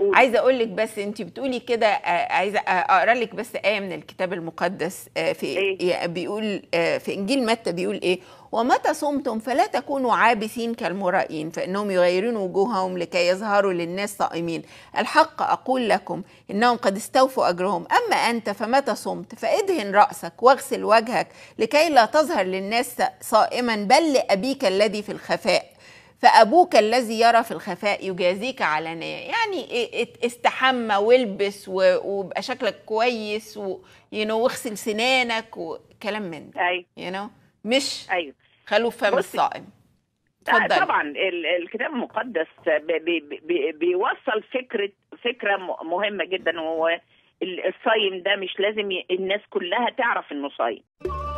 عايزه اقول لك بس انت بتقولي كده آه، عايزه آه، اقرا لك بس ايه من الكتاب المقدس آه، في إيه؟ بيقول في انجيل متى بيقول ايه ومتى صمتم فلا تكونوا عابثين كالمرائين فانهم يغيرون وجوههم لكي يظهروا للناس صائمين الحق اقول لكم انهم قد استوفوا اجرهم اما انت فمتى صمت فادهن راسك واغسل وجهك لكي لا تظهر للناس صائما بل لابيك الذي في الخفاء فأبوك الذي يرى في الخفاء يجازيك علانية يعني استحمى والبس ويبقى شكلك كويس وينو واغسل سنانك وكلام من ده أيوة you know مش أيوة خلوا فم الصائم آه، اتفضل طبعا الكتاب المقدس بي بي بيوصل فكرة فكرة مهمة جدا وهو الصايم ده مش لازم الناس كلها تعرف إنه صايم